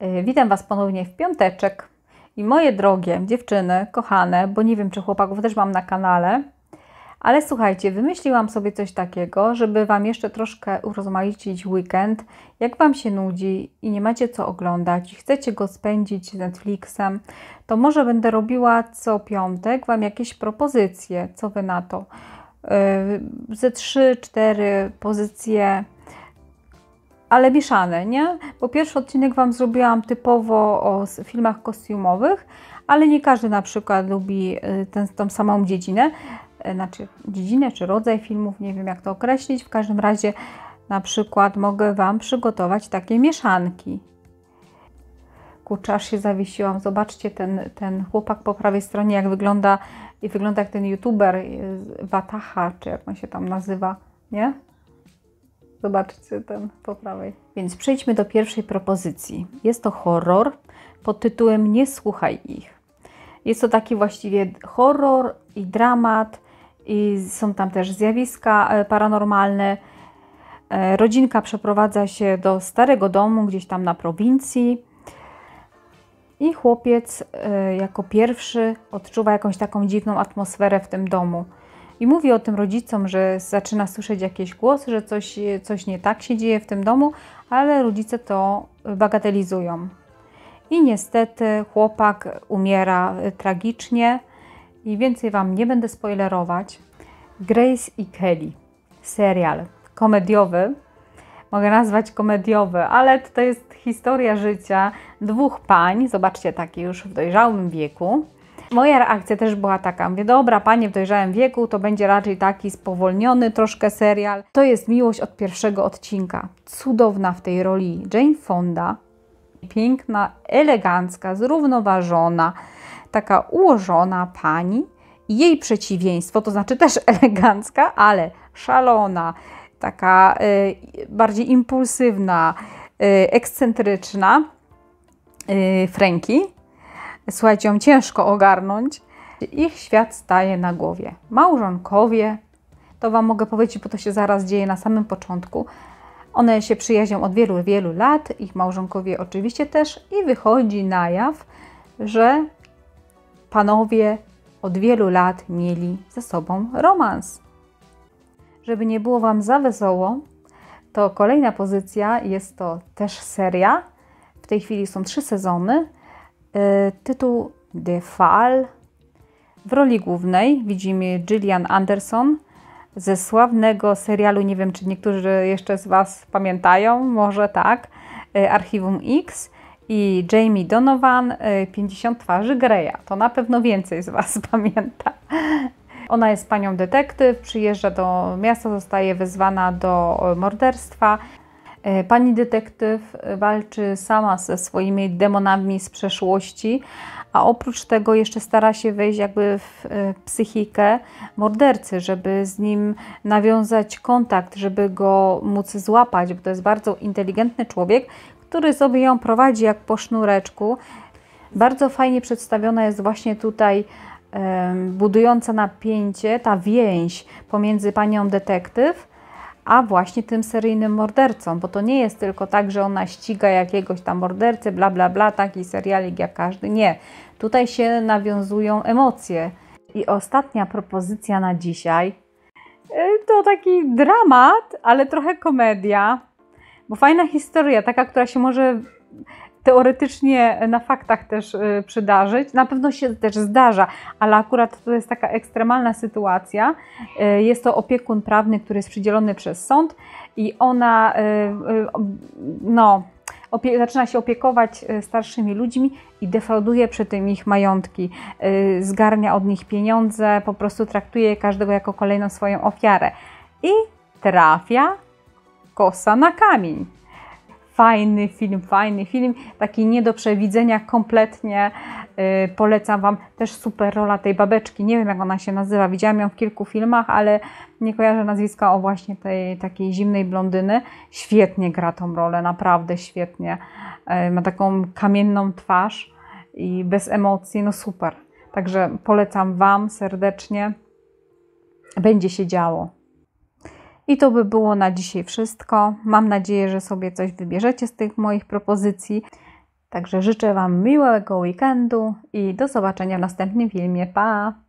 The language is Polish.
E, witam Was ponownie w piąteczek. I moje drogie dziewczyny, kochane, bo nie wiem, czy chłopaków też mam na kanale, ale słuchajcie, wymyśliłam sobie coś takiego, żeby Wam jeszcze troszkę urozmaicić weekend. Jak Wam się nudzi i nie macie co oglądać, i chcecie go spędzić z Netflixem, to może będę robiła co piątek Wam jakieś propozycje. Co Wy na to? Yy, ze 3-4 pozycje ale mieszane, nie? Bo pierwszy odcinek Wam zrobiłam typowo o filmach kostiumowych, ale nie każdy na przykład lubi y, ten, tą samą dziedzinę, y, znaczy dziedzinę czy rodzaj filmów, nie wiem jak to określić. W każdym razie na przykład mogę Wam przygotować takie mieszanki. Kurczę, aż się zawiesiłam. Zobaczcie ten, ten chłopak po prawej stronie, jak wygląda i wygląda jak ten youtuber y, Wataha, czy jak on się tam nazywa, nie? Zobaczcie ten po prawej. Więc przejdźmy do pierwszej propozycji. Jest to horror pod tytułem Nie słuchaj ich. Jest to taki właściwie horror i dramat, i są tam też zjawiska e, paranormalne. E, rodzinka przeprowadza się do starego domu gdzieś tam na prowincji. I chłopiec e, jako pierwszy odczuwa jakąś taką dziwną atmosferę w tym domu i mówi o tym rodzicom, że zaczyna słyszeć jakieś głosy, że coś, coś nie tak się dzieje w tym domu, ale rodzice to bagatelizują. I niestety chłopak umiera tragicznie i więcej Wam nie będę spoilerować. Grace i Kelly, serial komediowy, mogę nazwać komediowy, ale to jest historia życia dwóch pań, zobaczcie, takie już w dojrzałym wieku, Moja reakcja też była taka, mówię, dobra, panie w dojrzałym wieku, to będzie raczej taki spowolniony troszkę serial. To jest miłość od pierwszego odcinka. Cudowna w tej roli Jane Fonda, piękna, elegancka, zrównoważona, taka ułożona pani. Jej przeciwieństwo, to znaczy też elegancka, ale szalona, taka y, bardziej impulsywna, y, ekscentryczna y, Frankie słuchajcie, ją ciężko ogarnąć. Ich świat staje na głowie. Małżonkowie, to Wam mogę powiedzieć, bo to się zaraz dzieje na samym początku. One się przyjaźnią od wielu, wielu lat, ich małżonkowie oczywiście też, i wychodzi na jaw, że panowie od wielu lat mieli ze sobą romans. Żeby nie było Wam za wesoło, to kolejna pozycja jest to też seria. W tej chwili są trzy sezony. E, tytuł The Fall. W roli głównej widzimy Gillian Anderson ze sławnego serialu, nie wiem czy niektórzy jeszcze z Was pamiętają, może tak, e, Archiwum X i Jamie Donovan, 50 e, twarzy Greya. To na pewno więcej z Was pamięta. Ona jest panią detektyw, przyjeżdża do miasta, zostaje wezwana do morderstwa. E, pani detektyw walczy sama ze swoimi demonami z przeszłości, a oprócz tego jeszcze stara się wejść jakby w e, psychikę mordercy, żeby z nim nawiązać kontakt, żeby go móc złapać, bo to jest bardzo inteligentny człowiek, który sobie ją prowadzi jak po sznureczku. Bardzo fajnie przedstawiona jest właśnie tutaj budująca napięcie ta więź pomiędzy panią detektyw a właśnie tym seryjnym mordercą, bo to nie jest tylko tak, że ona ściga jakiegoś tam mordercę, bla, bla, bla, taki serialik jak każdy. Nie. Tutaj się nawiązują emocje. I ostatnia propozycja na dzisiaj y, to taki dramat, ale trochę komedia, bo fajna historia, taka, która się może teoretycznie na faktach też y, przydarzyć. Na pewno się też zdarza, ale akurat to jest taka ekstremalna sytuacja. Y, jest to opiekun prawny, który jest przydzielony przez sąd i ona y, no, zaczyna się opiekować starszymi ludźmi i defrauduje przy tym ich majątki, zgarnia od nich pieniądze, po prostu traktuje każdego jako kolejną swoją ofiarę. I trafia kosa na kamień Fajny film, fajny film, taki nie do przewidzenia kompletnie. Yy, polecam Wam też super rola tej babeczki. Nie wiem, jak ona się nazywa. Widziałam ją w kilku filmach, ale nie kojarzę nazwiska o właśnie tej takiej zimnej blondyny. Świetnie gra tą rolę, naprawdę świetnie. Yy, ma taką kamienną twarz i bez emocji, no super. Także polecam Wam serdecznie. Będzie się działo. I to by było na dzisiaj wszystko. Mam nadzieję, że sobie coś wybierzecie z tych moich propozycji. Także życzę Wam miłego weekendu i do zobaczenia w następnym filmie. Pa!